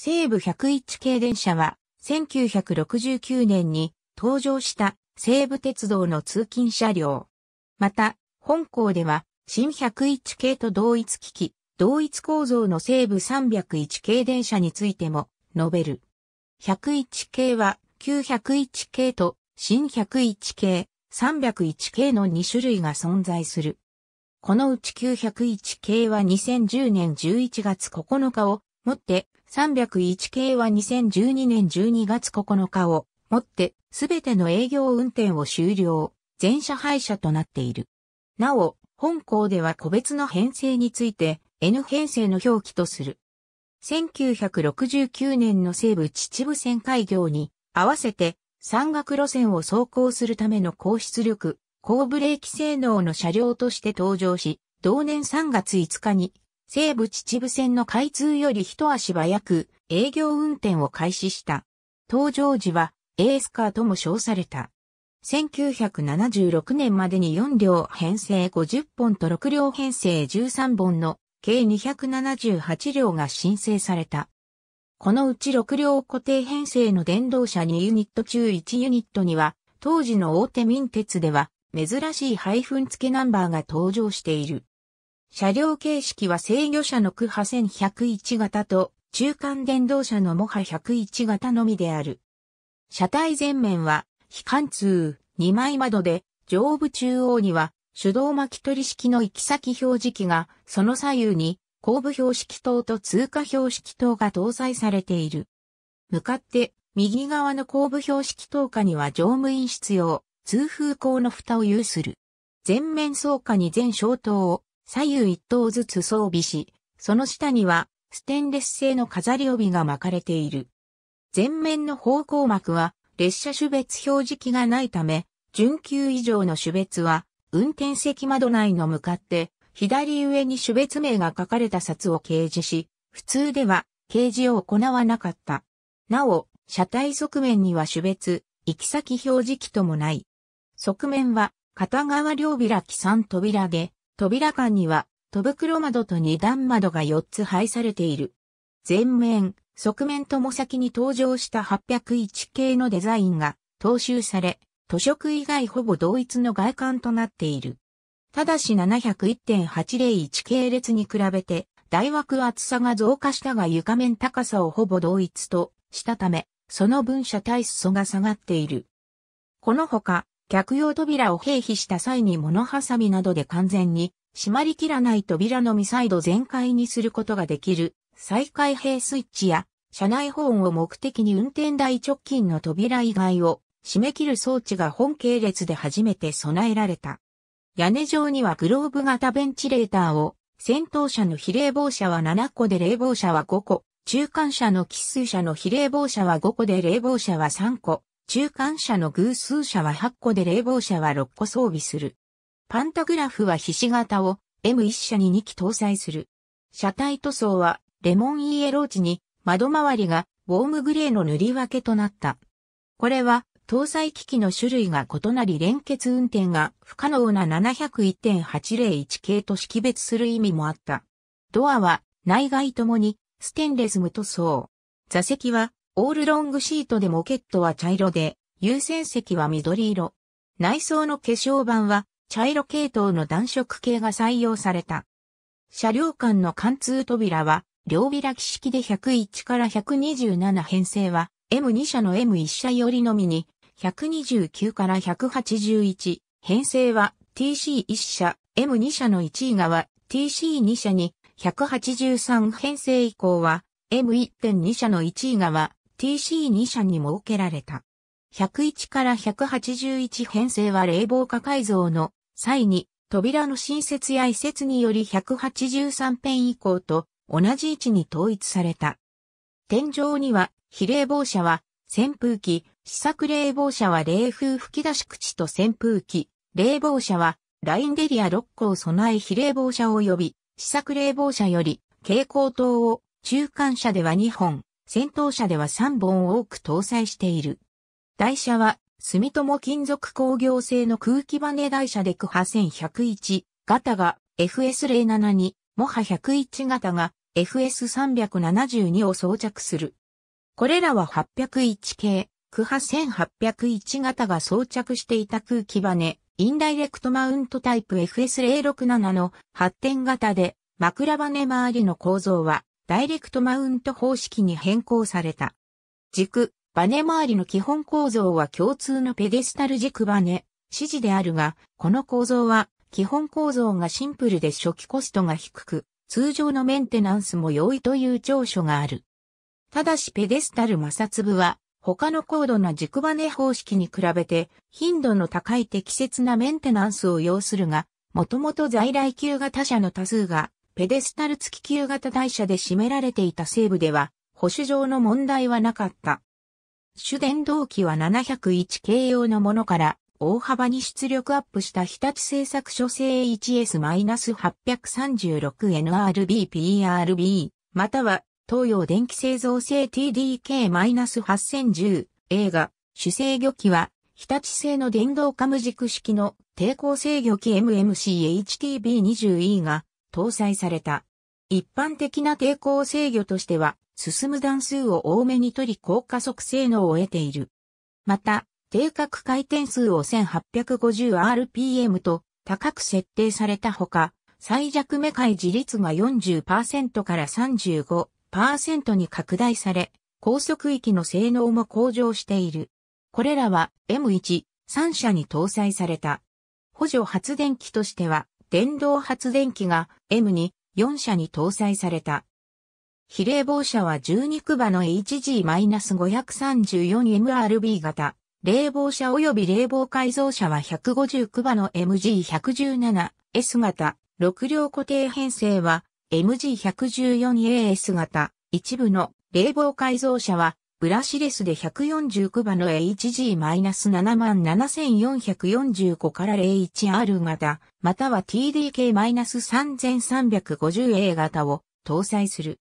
西武101系電車は、1969年に登場した西武鉄道の通勤車両。また、本校では、新101系と同一機器、同一構造の西武301系電車についても述べる。101系は、9 0 1系と新101系、301系の2種類が存在する。このうち9 0 1系は2010年11月9日をもって301系は2012年12月9日をもってすべての営業運転を終了、全車廃車となっている。なお、本校では個別の編成について N 編成の表記とする。1969年の西部秩父線開業に合わせて山岳路線を走行するための高出力、高ブレーキ性能の車両として登場し、同年3月5日に西武秩父線の開通より一足早く営業運転を開始した。登場時はエースカーとも称された。1976年までに4両編成50本と6両編成13本の計278両が申請された。このうち6両固定編成の電動車2ユニット中1ユニットには、当時の大手民鉄では珍しい配分付けナンバーが登場している。車両形式は制御車の区派1101型と中間電動車のモハ101型のみである。車体前面は非貫通2枚窓で上部中央には手動巻き取り式の行き先表示器がその左右に後部標識灯と通過標識灯が搭載されている。向かって右側の後部標識灯下には乗務員室用通風口の蓋を有する。前面倉下に全消灯を左右一頭ずつ装備し、その下にはステンレス製の飾り帯が巻かれている。前面の方向幕は列車種別表示器がないため、準急以上の種別は運転席窓内の向かって左上に種別名が書かれた札を掲示し、普通では掲示を行わなかった。なお、車体側面には種別、行き先表示器ともない。側面は片側両開き3扉で、扉間には、戸袋窓と二段窓が4つ配されている。前面、側面とも先に登場した801系のデザインが踏襲され、図書区以外ほぼ同一の外観となっている。ただし701.801系列に比べて、大枠厚さが増加したが床面高さをほぼ同一としたため、その分車体裾が下がっている。このほか、客用扉を併避した際に物ハサミなどで完全に閉まりきらない扉のミサイル全開にすることができる再開閉スイッチや車内保温を目的に運転台直近の扉以外を締め切る装置が本系列で初めて備えられた。屋根上にはグローブ型ベンチレーターを、先頭車の比冷房車は7個で冷房車は5個、中間車の喫水車の比冷房車は5個で冷房車は3個、中間車の偶数車は8個で冷房車は6個装備する。パンタグラフはひし形を M1 車に2機搭載する。車体塗装はレモンイエロー地に窓周りがウォームグレーの塗り分けとなった。これは搭載機器の種類が異なり連結運転が不可能な701.801系と識別する意味もあった。ドアは内外ともにステンレス無塗装。座席はオールロングシートでモケットは茶色で、優先席は緑色。内装の化粧板は茶色系統の暖色系が採用された。車両間の貫通扉は両開き式で101から127編成は M2 社の M1 社よりのみに129から181編成は TC1 社 M2 社の1位側 TC2 社に183編成以降は M1.2 社の1位側 TC2 社に設けられた。101から181編成は冷房化改造の際に扉の新設や移設により183編以降と同じ位置に統一された。天井には非冷房車は扇風機、試作冷房車は冷風吹き出し口と扇風機、冷房車はラインデリア6個を備え非冷房車及び試作冷房車より蛍光灯を中間車では2本、先頭車では3本多く搭載している。台車は、住友金属工業製の空気バネ台車で区ハ1101型が FS072、モハ101型が FS372 を装着する。これらは801系、区ハ1801型が装着していた空気バネ、インダイレクトマウントタイプ FS067 の発展型で、枕バネ周りの構造はダイレクトマウント方式に変更された。軸、バネ周りの基本構造は共通のペデスタル軸バネ、指示であるが、この構造は基本構造がシンプルで初期コストが低く、通常のメンテナンスも容易という長所がある。ただしペデスタル摩擦部は他の高度な軸バネ方式に比べて頻度の高い適切なメンテナンスを要するが、もともと在来級が他社の多数がペデスタル付き旧型台車で占められていた西部では、保守上の問題はなかった。主電動機は701系用のものから大幅に出力アップした日立製作所製 h s 8 3 6 n r b p r b または東洋電気製造製 TDK-8010A が主制御機は日立製の電動カム軸式の抵抗制御機 MMCHTB20E が搭載された。一般的な抵抗制御としては、進む段数を多めに取り高加速性能を得ている。また、定格回転数を 1850rpm と高く設定されたほか、最弱目回自率が40%から35%に拡大され、高速域の性能も向上している。これらは M1、3社に搭載された。補助発電機としては電動発電機が M24 車に搭載された。比例房車は12区場の HG-534MRB 型。冷房車及び冷房改造車は150区場の MG117S 型。6両固定編成は MG114AS 型。一部の冷房改造車はブラシレスで149馬の HG-77445 から 01R 型、または TDK-3350A 型を搭載する。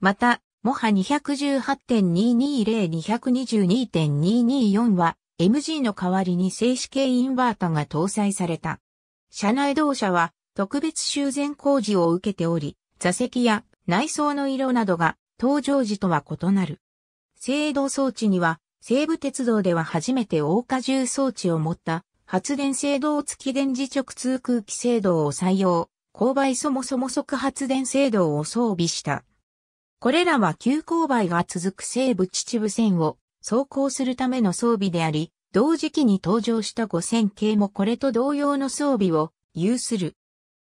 また、モハ218.220-222.224は MG の代わりに静止系インバータが搭載された。車内動車は特別修繕工事を受けており、座席や内装の色などが登場時とは異なる。制動装置には、西武鉄道では初めて大荷重装置を持った発電制動付き電磁直通空気制動を採用、勾配そもそも即発電制動を装備した。これらは急勾配が続く西武秩父線を走行するための装備であり、同時期に登場した5000系もこれと同様の装備を有する。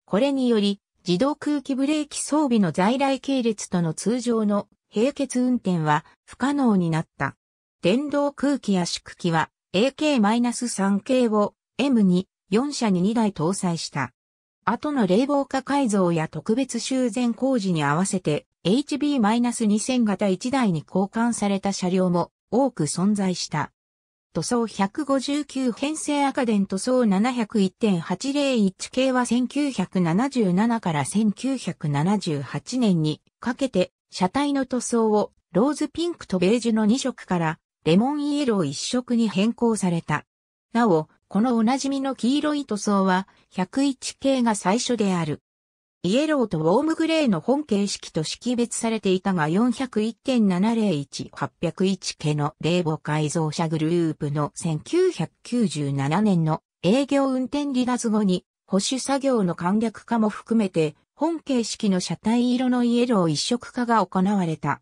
これにより、自動空気ブレーキ装備の在来系列との通常の並結運転は不可能になった。電動空気や縮機は AK-3 系を M2、4車に2台搭載した。後の冷房化改造や特別修繕工事に合わせて HB-2000 型1台に交換された車両も多く存在した。塗装159編成赤電塗装701.801系は1977から1978年にかけて車体の塗装をローズピンクとベージュの2色からレモンイエロー1色に変更された。なお、このおなじみの黄色い塗装は101系が最初である。イエローとウォームグレーの本形式と識別されていたが401.701801系の冷房改造車グループの1997年の営業運転離脱後に保守作業の簡略化も含めて本形式の車体色のイエロー一色化が行われた。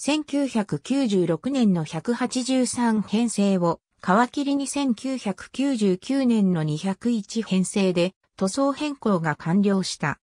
1996年の183編成を皮切りに1999年の201編成で塗装変更が完了した。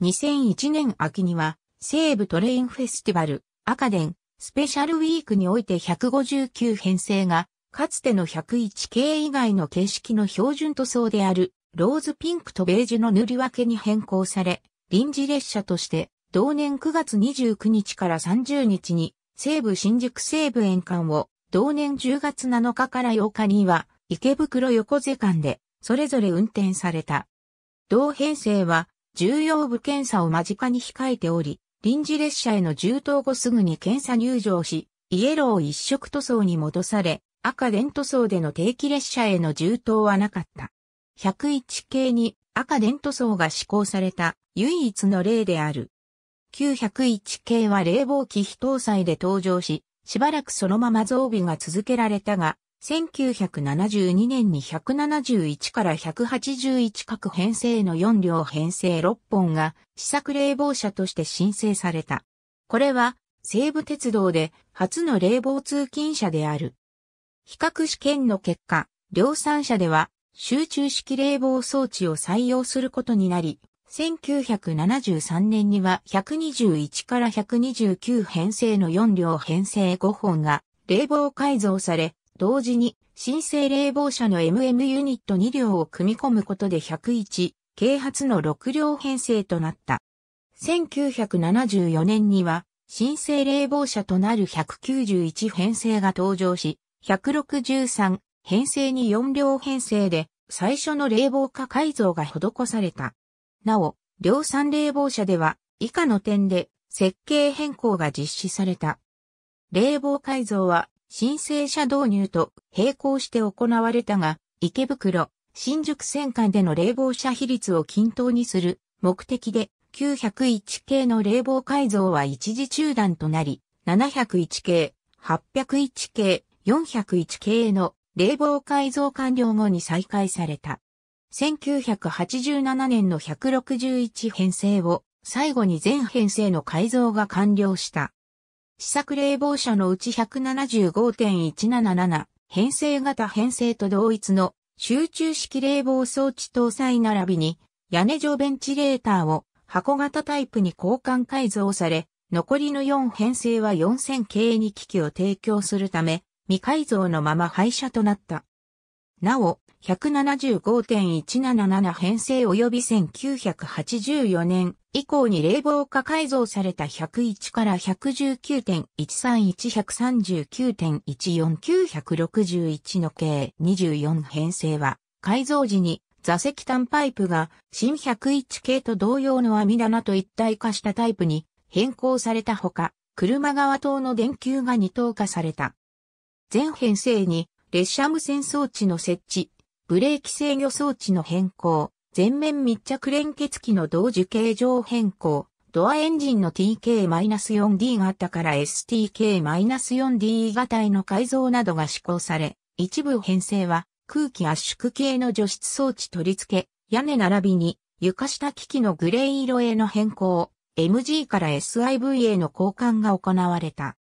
2001年秋には西部トレインフェスティバル赤電スペシャルウィークにおいて159編成がかつての101系以外の形式の標準塗装であるローズピンクとベージュの塗り分けに変更され臨時列車として、同年9月29日から30日に、西武新宿西武沿間を、同年10月7日から8日には、池袋横瀬間で、それぞれ運転された。同編成は、重要部検査を間近に控えており、臨時列車への重当後すぐに検査入場し、イエロー一色塗装に戻され、赤電塗装での定期列車への重当はなかった。101系に赤電塗装が施行された唯一の例である。901系は冷房機非搭載で登場し、しばらくそのまま増備が続けられたが、1972年に171から181各編成の4両編成6本が試作冷房車として申請された。これは西武鉄道で初の冷房通勤車である。比較試験の結果、量産車では集中式冷房装置を採用することになり、1973年には121から129編成の4両編成5本が冷房改造され、同時に新生冷房車の MM ユニット2両を組み込むことで101、啓発の6両編成となった。1974年には新生冷房車となる191編成が登場し、163編成に4両編成で最初の冷房化改造が施された。なお、量産冷房車では以下の点で設計変更が実施された。冷房改造は申請者導入と並行して行われたが、池袋、新宿線間での冷房車比率を均等にする目的で901系の冷房改造は一時中断となり、701系、801系、401系の冷房改造完了後に再開された。1987年の161編成を最後に全編成の改造が完了した。試作冷房車のうち175.177編成型編成と同一の集中式冷房装置搭載並びに屋根上ベンチレーターを箱型タイプに交換改造され、残りの4編成は4000系に機器を提供するため、未改造のまま廃車となった。なお、175.177編成及び1984年以降に冷房化改造された101から119.131,139.14961の計24編成は改造時に座席単パイプが新101系と同様の網棚と一体化したタイプに変更されたほか、車側等の電球が二等化された。全編成に列車無線装置の設置、ブレーキ制御装置の変更、全面密着連結機の同時形状変更、ドアエンジンの TK-4D 型から STK-4D 型への改造などが施行され、一部編成は空気圧縮系の除湿装置取り付け、屋根並びに床下機器のグレー色への変更、MG から SIV への交換が行われた。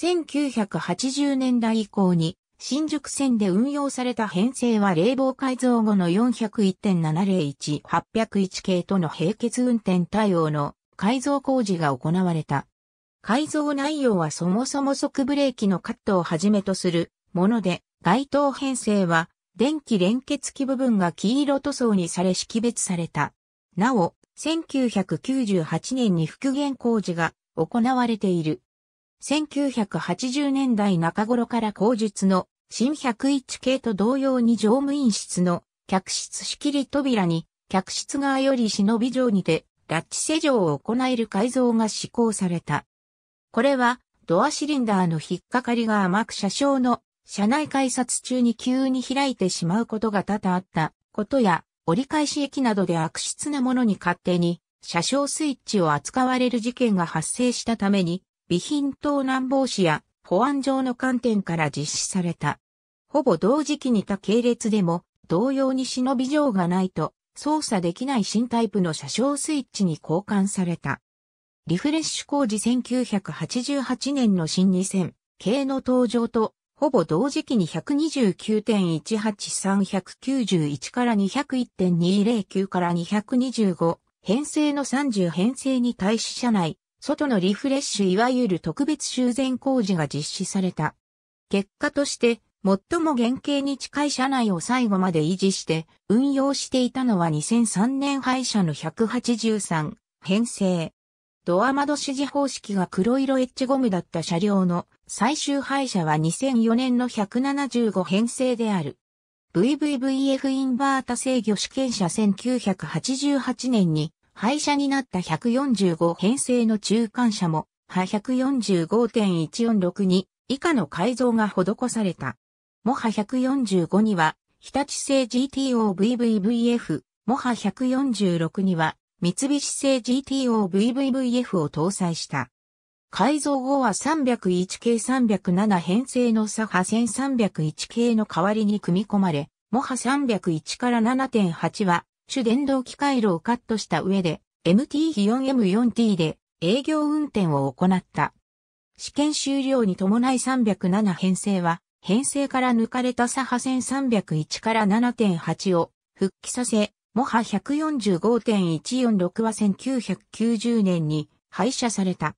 1980年代以降に新宿線で運用された編成は冷房改造後の401.701-801系との並結運転対応の改造工事が行われた。改造内容はそもそも即ブレーキのカットをはじめとするもので、該当編成は電気連結器部分が黄色塗装にされ識別された。なお、1998年に復元工事が行われている。1980年代中頃から後述の新101系と同様に乗務員室の客室仕切り扉に客室側より忍び状にてラッチ施錠を行える改造が施行された。これはドアシリンダーの引っかかりが甘く車掌の車内改札中に急に開いてしまうことが多々あったことや折り返し駅などで悪質なものに勝手に車掌スイッチを扱われる事件が発生したために備品盗難防止や保安上の観点から実施された。ほぼ同時期に他系列でも同様に忍び状がないと操作できない新タイプの車掌スイッチに交換された。リフレッシュ工事1988年の新2000系の登場とほぼ同時期に129.18391から201.209から225編成の30編成に対し車内外のリフレッシュいわゆる特別修繕工事が実施された。結果として、最も原型に近い車内を最後まで維持して運用していたのは2003年廃車の183編成。ドア窓指示方式が黒色エッジゴムだった車両の最終廃車は2004年の175編成である。VVVF インバータ制御試験車1988年に廃車になった145編成の中間車も、は145.1462以下の改造が施された。モハ145には、日立製 GTOVVVF、モハ146には、三菱製 GTOVVVF を搭載した。改造後は301系307編成の左派1301系の代わりに組み込まれ、モハ301から7.8は主電動機回路をカットした上で MT-4M4T で営業運転を行った。試験終了に伴い307編成は、編成から抜かれた左派線301から7.8を復帰させ、モハ145.146は1990年に廃車された。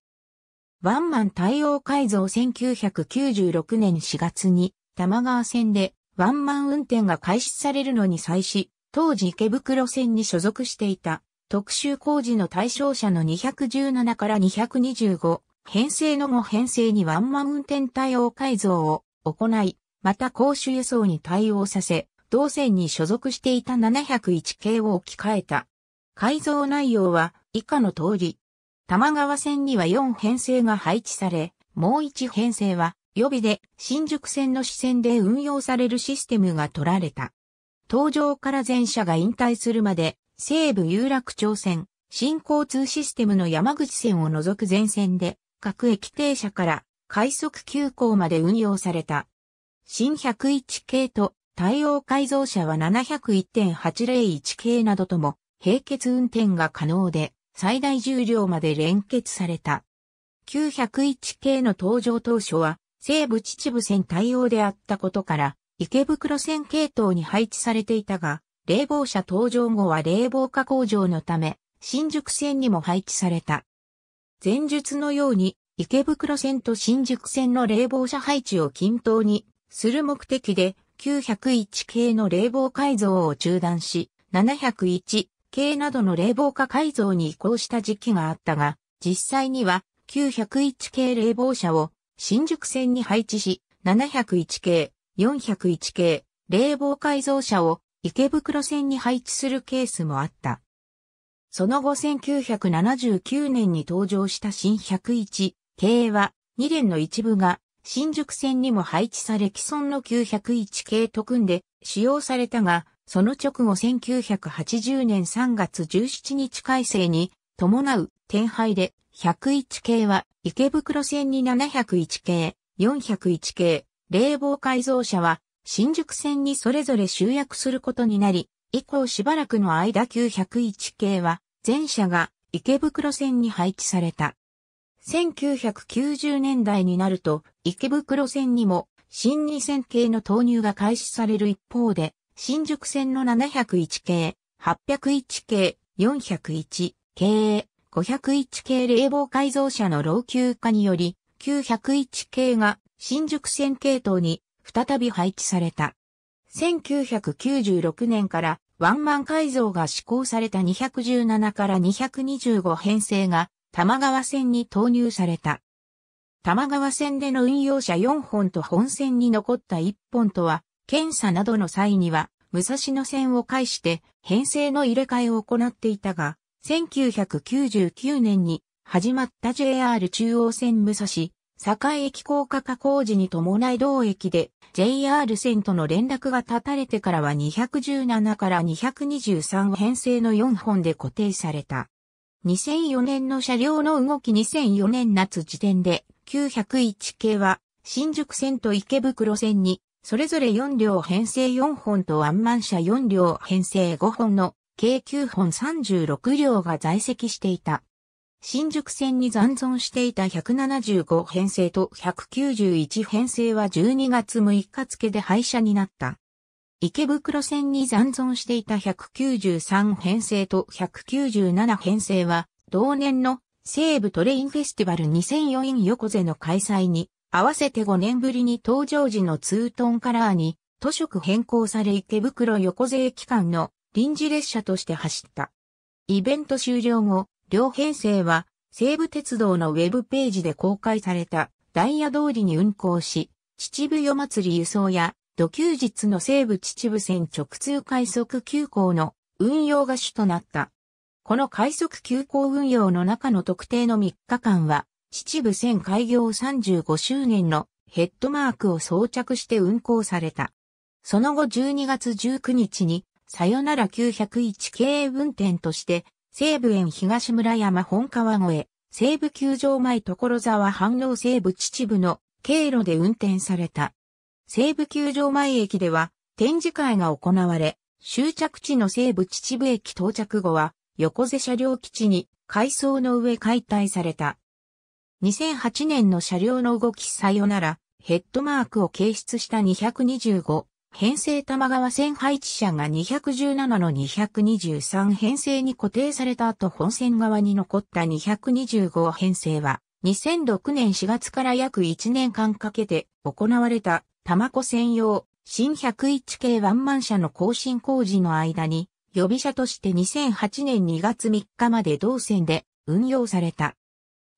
ワンマン対応改造1996年4月に、玉川線でワンマン運転が開始されるのに際し、当時池袋線に所属していた特殊工事の対象者の217から225、編成の後編成にワンマン運転対応改造を行い、また公衆輸送に対応させ、同線に所属していた701系を置き換えた。改造内容は以下の通り。玉川線には4編成が配置され、もう1編成は予備で新宿線の支線で運用されるシステムが取られた。登場から全社が引退するまで、西武有楽町線、新交通システムの山口線を除く全線で、各駅停車から快速急行まで運用された。新101系と対応改造車は701.801系などとも、並結運転が可能で、最大重量まで連結された。901系の登場当初は、西武秩父線対応であったことから、池袋線系統に配置されていたが、冷房車登場後は冷房化工場のため、新宿線にも配置された。前述のように、池袋線と新宿線の冷房車配置を均等にする目的で、901系の冷房改造を中断し、701系などの冷房化改造に移行した時期があったが、実際には901系冷房車を新宿線に配置し、701系401系冷房改造車を池袋線に配置するケースもあった。その後1979年に登場した新101系は2連の一部が新宿線にも配置され既存の901系と組んで使用されたが、その直後1980年3月17日改正に伴う転廃で101系は池袋線に701系、401系、冷房改造車は新宿線にそれぞれ集約することになり、以降しばらくの間901系は全車が池袋線に配置された。1990年代になると池袋線にも新2線系の投入が開始される一方で、新宿線の701系、801系、401系、501系冷房改造車の老朽化により、901系が新宿線系統に再び配置された。1996年からワンマン改造が施行された217から225編成が玉川線に投入された。玉川線での運用車4本と本線に残った1本とは、検査などの際には、武蔵野線を介して編成の入れ替えを行っていたが、1999年に始まった JR 中央線武蔵堺駅高架化工事に伴い同駅で JR 線との連絡が立たれてからは217から223編成の4本で固定された。2004年の車両の動き2004年夏時点で901系は新宿線と池袋線にそれぞれ4両編成4本とワンマン車4両編成5本の計9本36両が在籍していた。新宿線に残存していた175編成と191編成は12月6日付で廃車になった。池袋線に残存していた193編成と197編成は、同年の西武トレインフェスティバル2004イン横瀬の開催に、合わせて5年ぶりに登場時のツートンカラーに、都色変更され池袋横瀬駅間の臨時列車として走った。イベント終了後、両編成は西武鉄道のウェブページで公開されたダイヤ通りに運行し、秩父夜祭り輸送や土休日の西武秩父線直通快速急行の運用が主となった。この快速急行運用の中の特定の3日間は、秩父線開業35周年のヘッドマークを装着して運行された。その後12月19日に、さよなら901系運転として西武園東村山本川越、西武球場前所沢反応西武秩父の経路で運転された。西武球場前駅では展示会が行われ、終着地の西武秩父駅到着後は横瀬車両基地に改装の上解体された。2008年の車両の動きさよならヘッドマークを掲出した225編成玉川線配置車が217の223編成に固定された後本線側に残った225編成は2006年4月から約1年間かけて行われた玉子専用新101系ワンマン車の更新工事の間に予備車として2008年2月3日まで同線で運用された。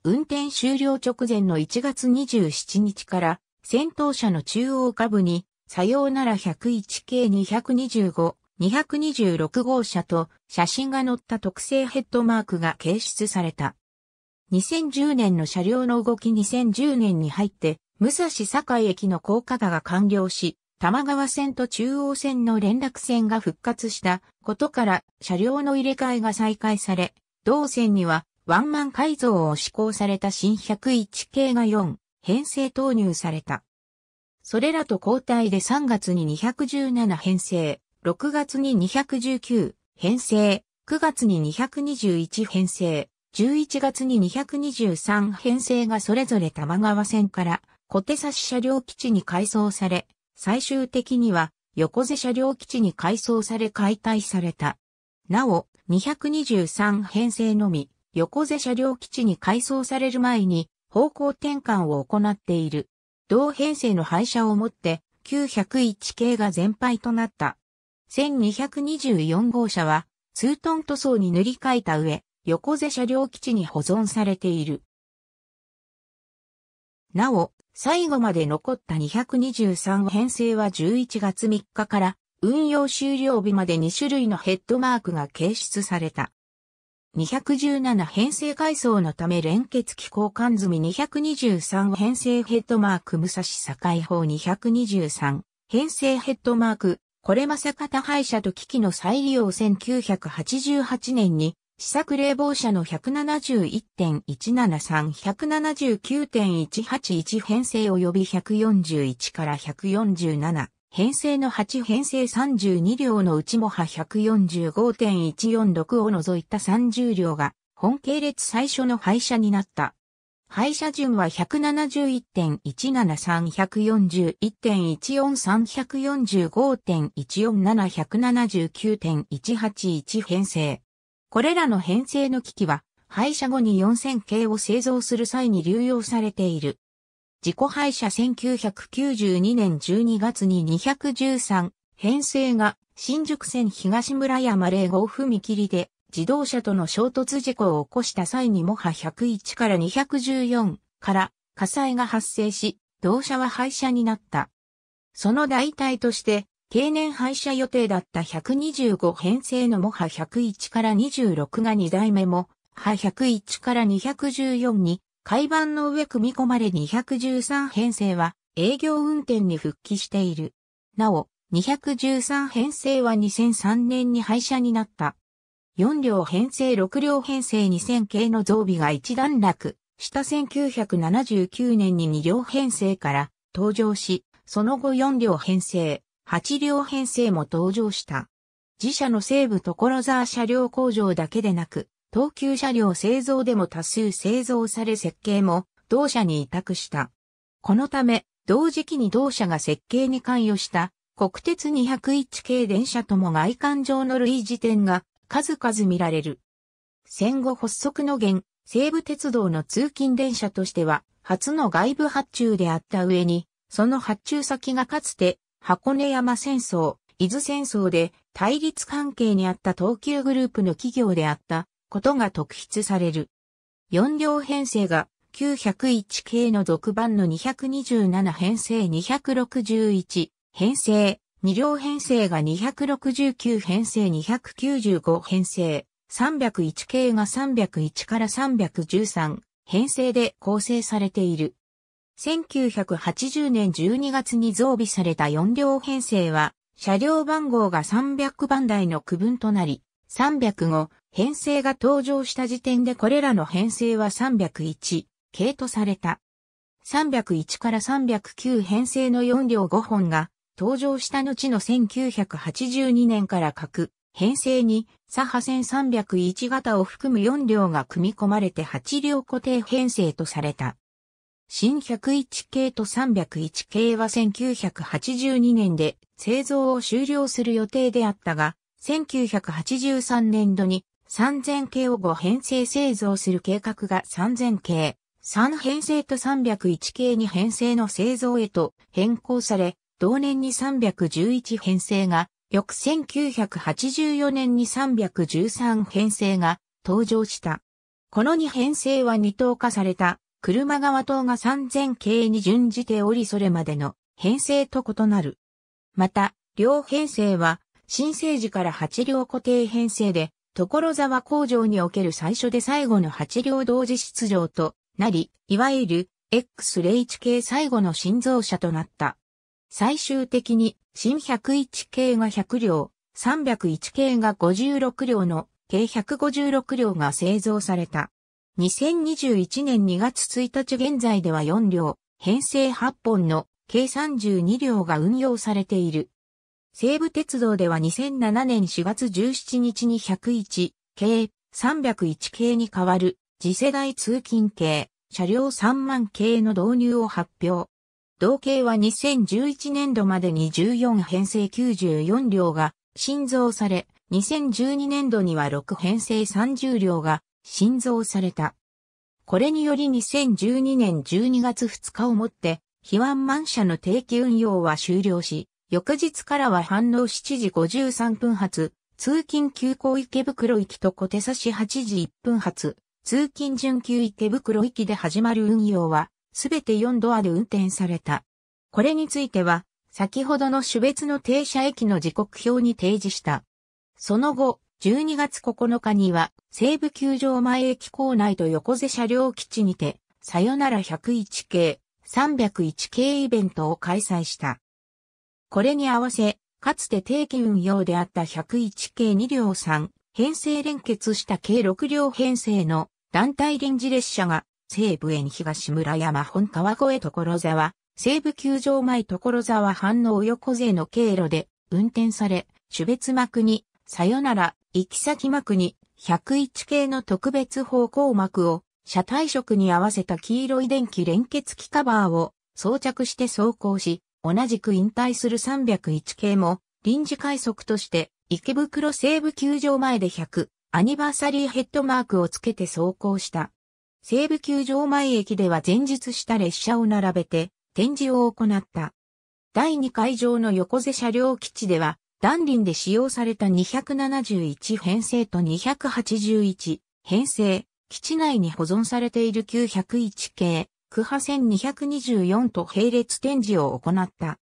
運転終了直前の1月27日から先頭車の中央下部にさようなら101 k 225、226号車と写真が載った特製ヘッドマークが掲出された。2010年の車両の動き2010年に入って、武蔵境駅の高架化が完了し、玉川線と中央線の連絡線が復活したことから車両の入れ替えが再開され、同線にはワンマン改造を施行された新101系が4編成投入された。それらと交代で3月に217編成、6月に219編成、9月に221編成、11月に223編成がそれぞれ玉川線から小手差し車両基地に改装され、最終的には横瀬車両基地に改装され解体された。なお、223編成のみ、横瀬車両基地に改装される前に方向転換を行っている。同編成の廃車をもって、901系が全廃となった。1224号車は、ツートン塗装に塗り替えた上、横瀬車両基地に保存されている。なお、最後まで残った223編成は11月3日から運用終了日まで2種類のヘッドマークが掲出された。217編成階層のため連結機構缶積223編成ヘッドマーク武蔵境法223編成ヘッドマークこれまさかた廃車と機器の再利用1988年に試作冷房車の171.173179.181編成及び141から147編成の8編成32両のうちモハ145.146を除いた30両が本系列最初の廃車になった。廃車順は1 7 3 1 4 1 1 4 3 1 4 5 1 4 7 1 4 9 1 8 1編成。これらの編成の機器は廃車後に4000系を製造する際に流用されている。自己廃車1992年12月に213編成が新宿線東村山霊号踏切で自動車との衝突事故を起こした際にモハ101から214から火災が発生し、同社は廃車になった。その代替として、経年廃車予定だった125編成のモハ101から26が2代目も、ハ101から214に海盤の上組み込まれ213編成は営業運転に復帰している。なお、213編成は2003年に廃車になった。4両編成6両編成2000系の増備が一段落した1979年に2両編成から登場し、その後4両編成、8両編成も登場した。自社の西部所沢車両工場だけでなく、東急車両製造でも多数製造され設計も同社に委託した。このため、同時期に同社が設計に関与した国鉄201系電車とも外観上の類似点が数々見られる。戦後発足の現、西武鉄道の通勤電車としては初の外部発注であった上に、その発注先がかつて箱根山戦争、伊豆戦争で対立関係にあった東急グループの企業であったことが特筆される。4両編成が901系の続版の227編成261編成、2両編成が269編成295編成、301系が301から313編成で構成されている。1980年12月に増備された4両編成は、車両番号が300番台の区分となり、305、編成が登場した時点でこれらの編成は301系とされた。301から309編成の4両5本が登場した後の1982年から各編成に左派線301型を含む4両が組み込まれて8両固定編成とされた。新101系と301系は1982年で製造を終了する予定であったが、1983年度に3000系を5編成製造する計画が3000系、3編成と301系に編成の製造へと変更され、同年に311編成が、翌1984年に313編成が登場した。この2編成は二等化された車側等が3000系に準じておりそれまでの編成と異なる。また、両編成は新生時から8両固定編成で所沢工場における最初で最後の8両同時出場となり、いわゆる X01 系最後の新造車となった。最終的に新101系が100両、301系が56両の計156両が製造された。2021年2月1日現在では4両、編成8本の計32両が運用されている。西武鉄道では2007年4月17日に101系、301系に変わる次世代通勤系、車両3万系の導入を発表。同系は2011年度までに14編成94両が新造され、2012年度には6編成30両が新造された。これにより2012年12月2日をもって、非湾満車の定期運用は終了し、翌日からは反応7時53分発、通勤急行池袋行きと小手差し8時1分発、通勤準急池袋行きで始まる運用は、すべて4ドアで運転された。これについては、先ほどの種別の停車駅の時刻表に提示した。その後、12月9日には、西武球場前駅構内と横瀬車両基地にて、さよなら101系、301系イベントを開催した。これに合わせ、かつて定期運用であった101系2両3編成連結した計6両編成の団体臨時列車が西武園東村山本川越所沢、西武球場前所沢反応横勢の経路で運転され、種別幕に、さよなら、行き先幕に、101系の特別方向幕を、車体色に合わせた黄色い電気連結機カバーを装着して走行し、同じく引退する301系も、臨時快速として、池袋西部球場前で100、アニバーサリーヘッドマークをつけて走行した。西部球場前駅では前日した列車を並べて、展示を行った。第2会場の横瀬車両基地では、断輪で使用された271編成と281編成、基地内に保存されている901系、区派1 224と並列展示を行った。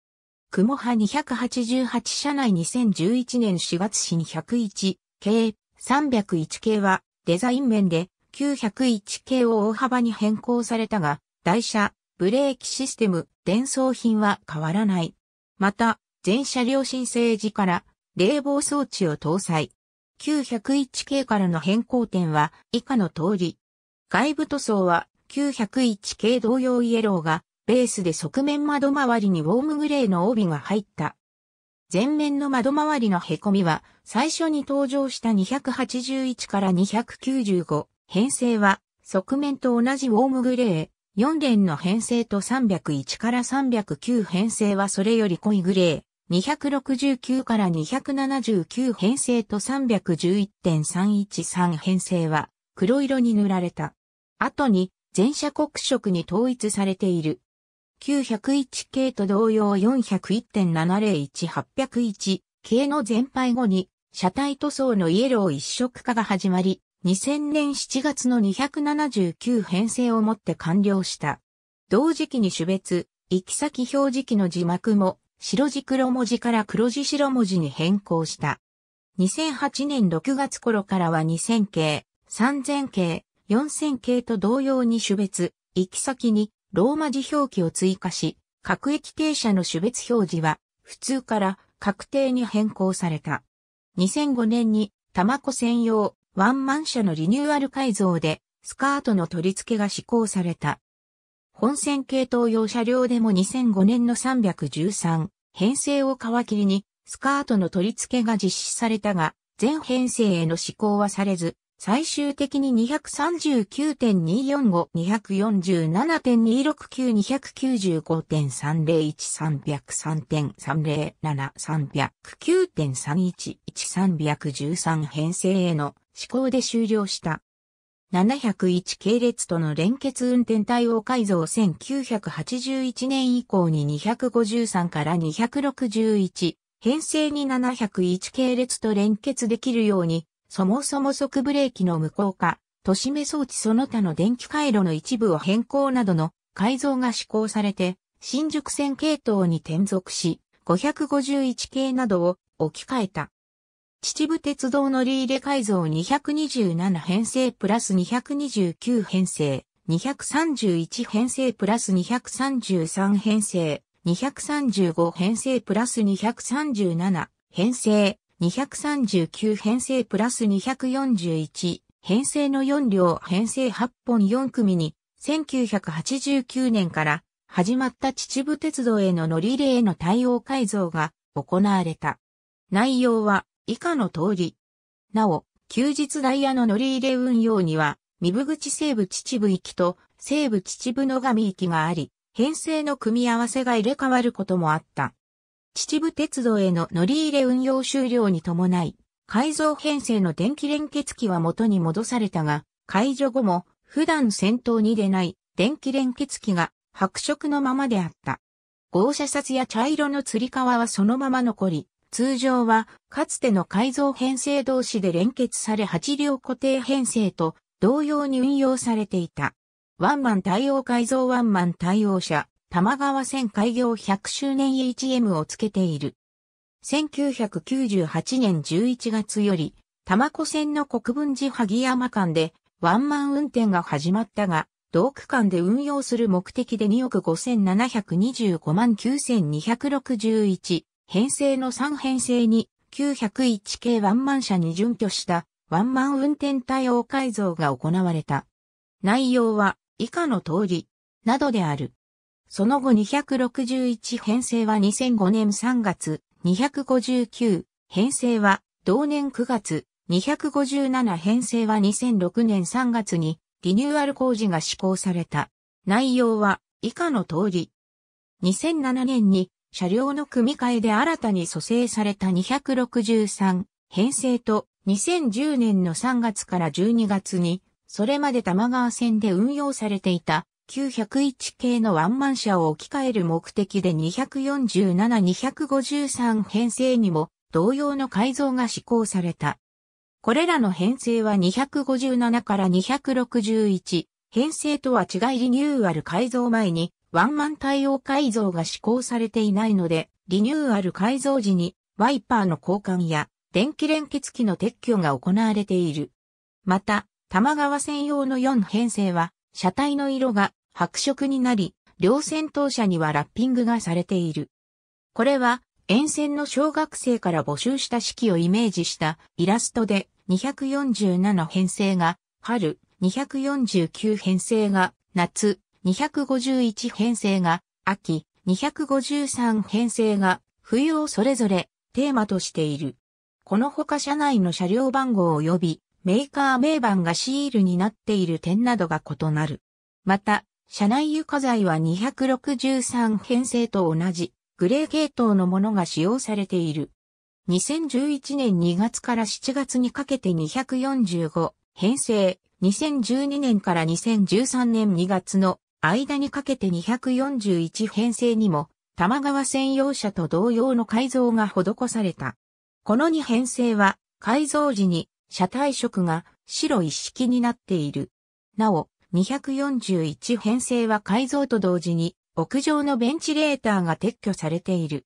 雲派288社内2011年4月新101系301系はデザイン面で901系を大幅に変更されたが、台車、ブレーキシステム、伝送品は変わらない。また、全車両申請時から冷房装置を搭載。901系からの変更点は以下の通り。外部塗装は901系同様イエローが、ベースで側面窓周りにウォームグレーの帯が入った。前面の窓周りの凹みは、最初に登場した281から295編成は、側面と同じウォームグレー、4連の編成と301から309編成はそれより濃いグレー、269から279編成と311.313編成は黒色に塗られた。後に全社国色に統一されている。901系と同様401.701801系の全廃後に車体塗装のイエロー一色化が始まり、2000年7月の279編成をもって完了した。同時期に種別、行き先表示器の字幕も白字黒文字から黒字白文字に変更した。2008年6月頃からは2000系、3000系、4000系と同様に種別、行き先にローマ字表記を追加し、各駅停車の種別表示は、普通から確定に変更された。2005年に、摩湖専用、ワンマン車のリニューアル改造で、スカートの取り付けが施行された。本線系統用車両でも2005年の313、編成を皮切りに、スカートの取り付けが実施されたが、全編成への施行はされず、最終的に2 3 9 2 4 5 2 4 7 2 6 9 2 9 5 3 0 1 3 0 3 3 0 7 3 0 9 3 1 1 3 1 3編成への試行で終了した。701系列との連結運転対応改造1981年以降に253から261編成に701系列と連結できるようにそもそも即ブレーキの無効化、都市目装置その他の電気回路の一部を変更などの改造が施行されて、新宿線系統に転属し、551系などを置き換えた。秩父鉄道乗り入れ改造227編成プラス229編成、231編成プラス233編成、235編成プラス237編成、239編成プラス241編成の4両編成8本4組に1989年から始まった秩父鉄道への乗り入れへの対応改造が行われた。内容は以下の通り。なお、休日ダイヤの乗り入れ運用には、三部口西部秩父行きと西部秩父野上行きがあり、編成の組み合わせが入れ替わることもあった。秩父鉄道への乗り入れ運用終了に伴い、改造編成の電気連結機は元に戻されたが、解除後も普段先頭に出ない電気連結機が白色のままであった。号車札や茶色の釣り革はそのまま残り、通常はかつての改造編成同士で連結され8両固定編成と同様に運用されていた。ワンマン対応改造ワンマン対応車、玉川線開業100周年 HM をつけている。1998年11月より、玉子線の国分寺萩山間でワンマン運転が始まったが、同区間で運用する目的で2億5725万9261編成の3編成に901系ワンマン車に準拠したワンマン運転対応改造が行われた。内容は以下の通りなどである。その後261編成は2005年3月、259編成は同年9月、257編成は2006年3月にリニューアル工事が施行された。内容は以下の通り。2007年に車両の組み替えで新たに蘇生された263編成と2010年の3月から12月にそれまで玉川線で運用されていた901系のワンマン車を置き換える目的で247-253編成にも同様の改造が施行された。これらの編成は257から261編成とは違いリニューアル改造前にワンマン対応改造が施行されていないので、リニューアル改造時にワイパーの交換や電気連結機の撤去が行われている。また、玉川専用の4編成は、車体の色が白色になり、両戦闘車にはラッピングがされている。これは、沿線の小学生から募集した式をイメージしたイラストで247編成が春、249編成が夏、251編成が秋、253編成が冬をそれぞれテーマとしている。このほか車内の車両番号及びメーカー名番がシールになっている点などが異なる。また、車内床材は263編成と同じグレー系統のものが使用されている。2011年2月から7月にかけて245編成、2012年から2013年2月の間にかけて241編成にも玉川専用車と同様の改造が施された。この2編成は改造時に車体色が白一式になっている。なお、241編成は改造と同時に屋上のベンチレーターが撤去されている。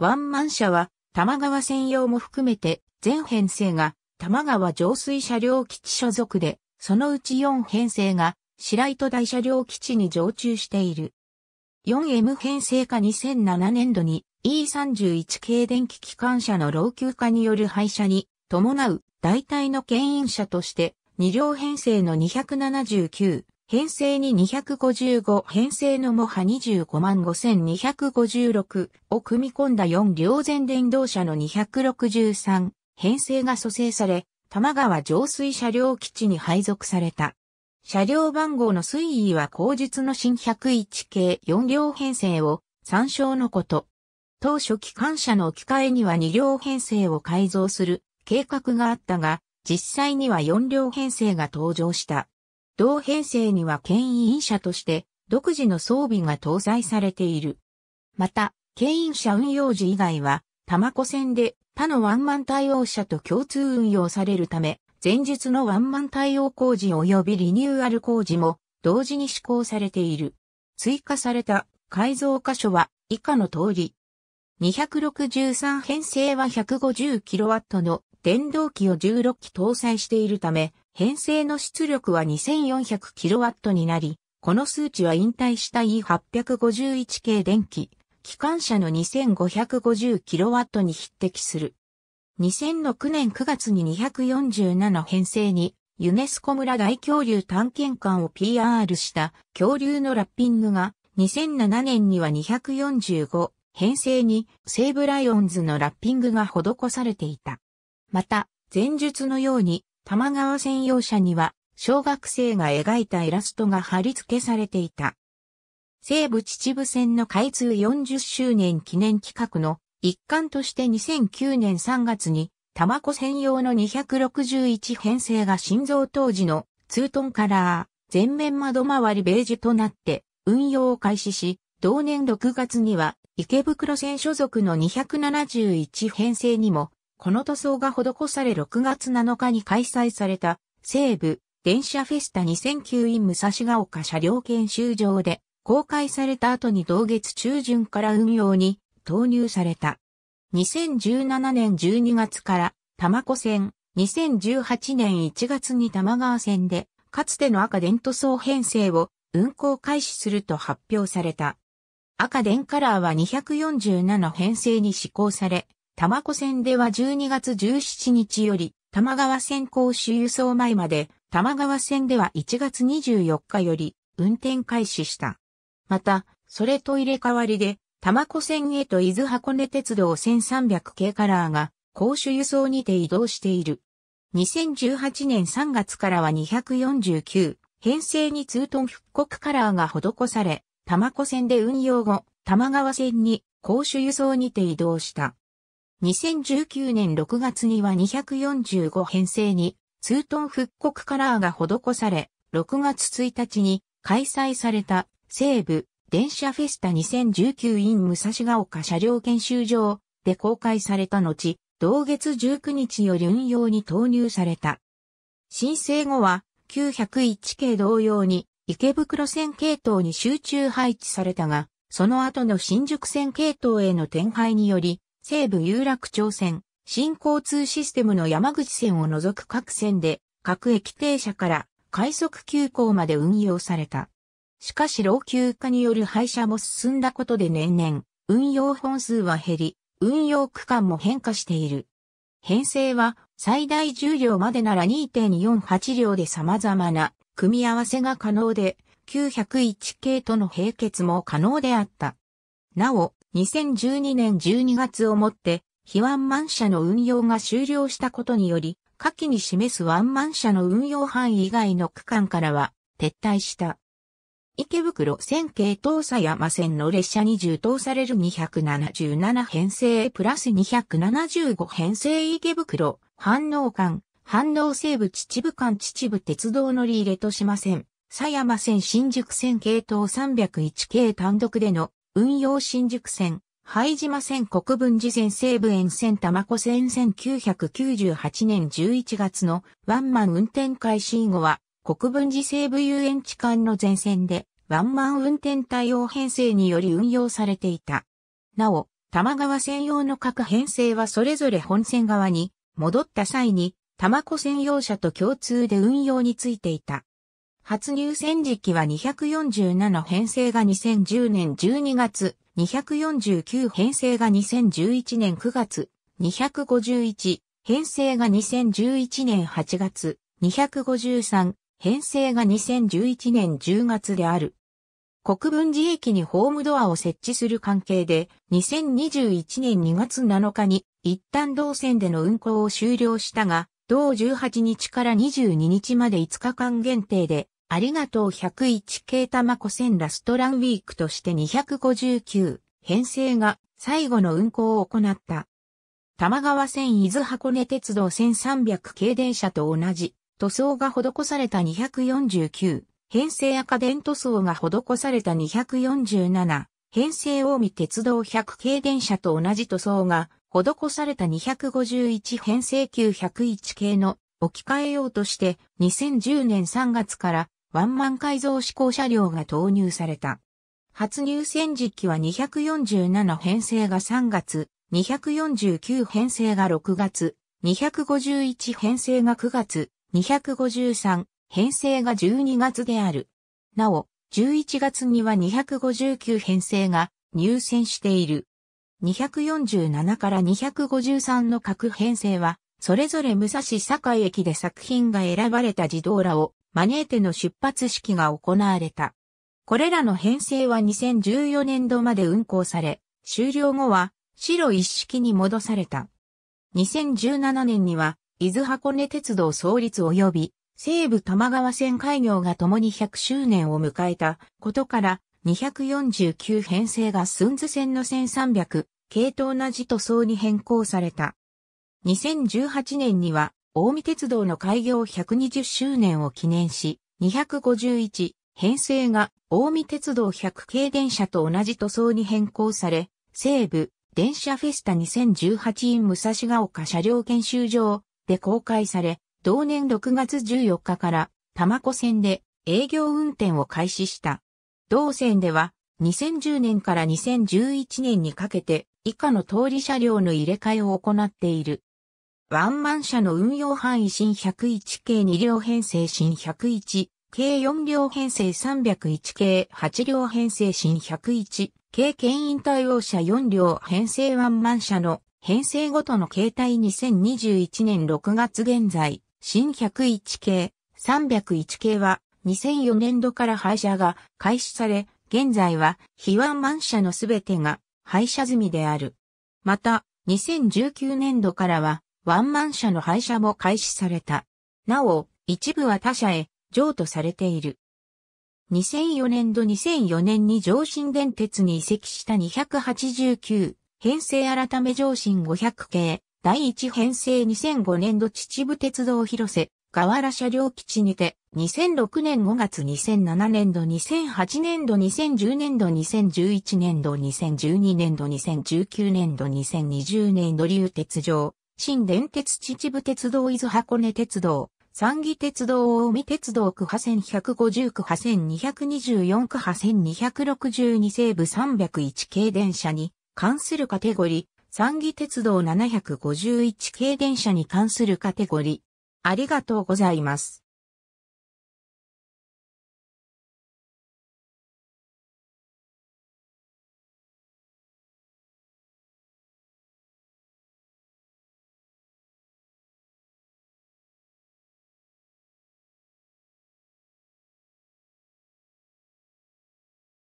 ワンマン車は玉川専用も含めて全編成が玉川上水車両基地所属で、そのうち4編成が白糸大車両基地に常駐している。4M 編成化2007年度に E31 系電気機関車の老朽化による廃車に伴う代替の牽引車として2両編成の279、編成に255、編成のモハ25万5256を組み込んだ4両全電動車の263、編成が蘇生され、玉川上水車両基地に配属された。車両番号の推移は後日の新101系4両編成を参照のこと。当初機関車の置き換えには2両編成を改造する計画があったが、実際には4両編成が登場した。同編成には牽引車として独自の装備が搭載されている。また、牽引車運用時以外は、玉子線で他のワンマン対応車と共通運用されるため、前述のワンマン対応工事及びリニューアル工事も同時に施行されている。追加された改造箇所は以下の通り。263編成は 150kW の電動機を16機搭載しているため、編成の出力は 2400kW になり、この数値は引退した E851 系電気、機関車の 2550kW に匹敵する。2006年9月に247編成に、ユネスコ村大恐竜探検館を PR した恐竜のラッピングが、2007年には245編成に西武ライオンズのラッピングが施されていた。また、前述のように、玉川専用車には、小学生が描いたイラストが貼り付けされていた。西武秩父線の開通40周年記念企画の一環として2009年3月に、玉子専用の261編成が心臓当時のツートンカラー、全面窓周りベージュとなって運用を開始し、同年6月には池袋線所属の271編成にもこの塗装が施され6月7日に開催された西部電車フェスタ2009ン武蔵ヶ丘車両研修場で公開された後に同月中旬から運用に投入された。2017年12月から玉子線、2018年1月に玉川線でかつての赤電塗装編成を運行開始すると発表された。赤電カラーは247編成に施行され、玉子線では12月17日より、玉川線公衆輸送前まで、玉川線では1月24日より、運転開始した。また、それと入れ替わりで、玉子線へと伊豆箱根鉄道1300系カラーが、公主輸送にて移動している。2018年3月からは249、編成にツートン復刻カラーが施され、玉子線で運用後、玉川線に公主輸送にて移動した。2019年6月には245編成に、ツートン復刻カラーが施され、6月1日に開催された西部電車フェスタ 2019in 武蔵ヶ丘車両研修場で公開された後、同月19日より運用に投入された。申請後は901系同様に池袋線系統に集中配置されたが、その後の新宿線系統への展開により、西部有楽町線、新交通システムの山口線を除く各線で、各駅停車から快速急行まで運用された。しかし老朽化による廃車も進んだことで年々、運用本数は減り、運用区間も変化している。編成は最大10両までなら2.48両で様々な組み合わせが可能で、901系との並結も可能であった。なお、2012年12月をもって、非ワンマン車の運用が終了したことにより、下記に示すワンマン車の運用範囲以外の区間からは撤退した。池袋線系統狭山線の列車に充当される277編成プラス275編成池袋、反応間、反応西部秩父間秩父鉄道乗り入れとしません。狭山線新宿線系統301系単独での運用新宿線、灰島線国分寺線西部沿線玉子線1998年11月のワンマン運転開始以後は、国分寺西部遊園地間の全線で、ワンマン運転対応編成により運用されていた。なお、玉川専用の各編成はそれぞれ本線側に戻った際に、玉子専用車と共通で運用についていた。初入選時期は247編成が2010年12月、249編成が2011年9月、251編成が2011年8月、253編成が2011年10月である。国分寺駅にホームドアを設置する関係で、2021年2月7日に一旦同線での運行を終了したが、同18日から22日まで5日間限定でありがとう101系玉子線ラストランウィークとして259編成が最後の運行を行った。玉川線伊豆箱根鉄道1300系電車と同じ塗装が施された249編成赤電塗装が施された247編成近江鉄道100系電車と同じ塗装が施された251編成901系の置き換えようとして2010年3月からワンマン改造試行車両が投入された。初入線時期は247編成が3月、249編成が6月、251編成が9月、253編成が12月である。なお、11月には259編成が入選している。247から253の各編成は、それぞれ武蔵境駅で作品が選ばれた児童らをマネーテの出発式が行われた。これらの編成は2014年度まで運行され、終了後は白一式に戻された。2017年には、伊豆箱根鉄道創立及び西武玉川線開業が共に100周年を迎えたことから249編成が寸図線の1300系統なじ塗装に変更された。2018年には大見鉄道の開業120周年を記念し、251編成が大見鉄道100系電車と同じ塗装に変更され、西部電車フェスタ2 0 1 8 i 武蔵ヶ丘車両研修場で公開され、同年6月14日から多摩湖線で営業運転を開始した。同線では2010年から2011年にかけて以下の通り車両の入れ替えを行っている。ワンマン車の運用範囲新101系2両編成新101、系4両編成301系8両編成新101、系牽引対応車4両編成ワンマン車の編成ごとの形態2021年6月現在、新101系、301系は2004年度から廃車が開始され、現在は非ワンマン車のすべてが廃車済みである。また、2019年度からはワンマン車の廃車も開始された。なお、一部は他社へ譲渡されている。2004年度2004年に上新電鉄に移籍した289、編成改め上新500系、第1編成2005年度秩父鉄道広瀬、河原車両基地にて、2006年5月2007年度2008年度2010年度2011年度2012年度2019年度2020年度流鉄上、新電鉄秩父鉄道伊豆箱根鉄道、三義鉄道大海鉄道区派線150区派線224区派線262西部301系電車に関するカテゴリー、三義鉄道751系電車に関するカテゴリー。ありがとうございます。